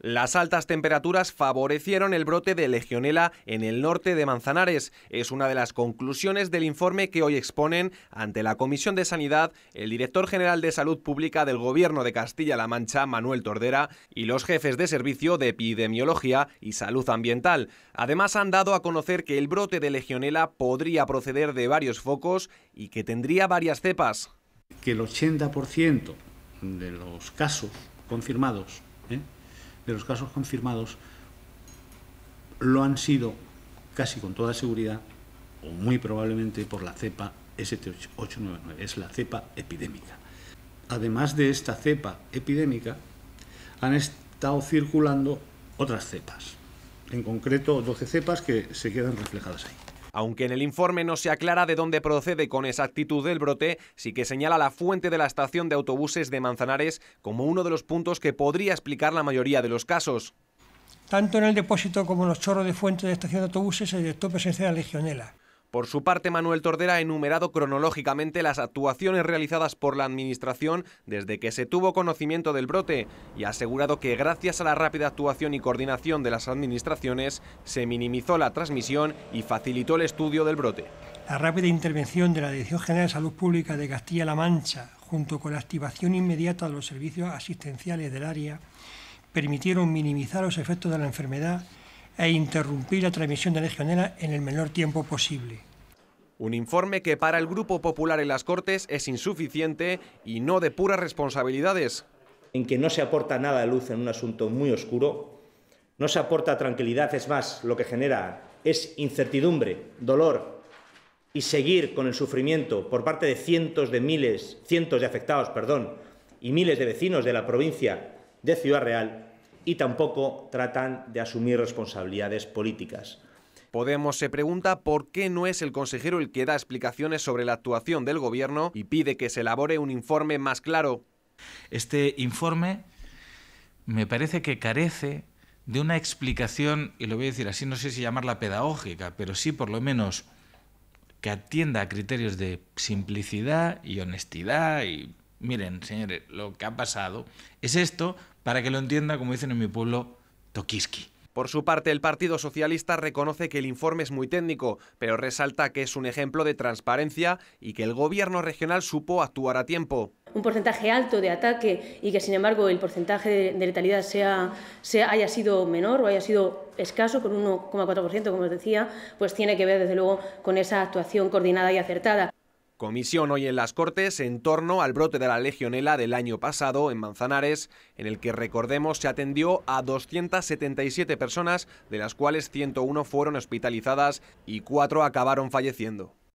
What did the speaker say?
Las altas temperaturas favorecieron el brote de legionela en el norte de Manzanares. Es una de las conclusiones del informe que hoy exponen ante la Comisión de Sanidad el director general de Salud Pública del Gobierno de Castilla-La Mancha, Manuel Tordera, y los jefes de servicio de epidemiología y salud ambiental. Además, han dado a conocer que el brote de legionela podría proceder de varios focos y que tendría varias cepas. Que el 80% de los casos confirmados ¿eh? de los casos confirmados lo han sido casi con toda seguridad o muy probablemente por la cepa ST899, es la cepa epidémica. Además de esta cepa epidémica, han estado circulando otras cepas, en concreto 12 cepas que se quedan reflejadas ahí. Aunque en el informe no se aclara de dónde procede con exactitud el brote, sí que señala la fuente de la estación de autobuses de Manzanares como uno de los puntos que podría explicar la mayoría de los casos. Tanto en el depósito como en los chorros de fuente de estación de autobuses se detectó presencia de legionela. Por su parte, Manuel Tordera ha enumerado cronológicamente las actuaciones realizadas por la Administración desde que se tuvo conocimiento del brote y ha asegurado que gracias a la rápida actuación y coordinación de las Administraciones se minimizó la transmisión y facilitó el estudio del brote. La rápida intervención de la Dirección General de Salud Pública de Castilla-La Mancha, junto con la activación inmediata de los servicios asistenciales del área, permitieron minimizar los efectos de la enfermedad e interrumpir la transmisión de legionela en el menor tiempo posible. Un informe que para el Grupo Popular en las Cortes es insuficiente y no de puras responsabilidades. En que no se aporta nada de luz en un asunto muy oscuro, no se aporta tranquilidad, es más, lo que genera es incertidumbre, dolor y seguir con el sufrimiento por parte de cientos de miles, cientos de afectados, perdón, y miles de vecinos de la provincia de Ciudad Real, y tampoco tratan de asumir responsabilidades políticas. Podemos se pregunta por qué no es el consejero el que da explicaciones sobre la actuación del gobierno y pide que se elabore un informe más claro. Este informe me parece que carece de una explicación, y lo voy a decir así, no sé si llamarla pedagógica, pero sí por lo menos que atienda a criterios de simplicidad y honestidad y miren, señores, lo que ha pasado es esto para que lo entienda, como dicen en mi pueblo, Tokiski. Por su parte, el Partido Socialista reconoce que el informe es muy técnico, pero resalta que es un ejemplo de transparencia y que el gobierno regional supo actuar a tiempo. Un porcentaje alto de ataque y que, sin embargo, el porcentaje de letalidad sea, haya sido menor o haya sido escaso, con 1,4%, como os decía, pues tiene que ver, desde luego, con esa actuación coordinada y acertada. Comisión hoy en las Cortes en torno al brote de la legionela del año pasado en Manzanares, en el que recordemos se atendió a 277 personas, de las cuales 101 fueron hospitalizadas y 4 acabaron falleciendo.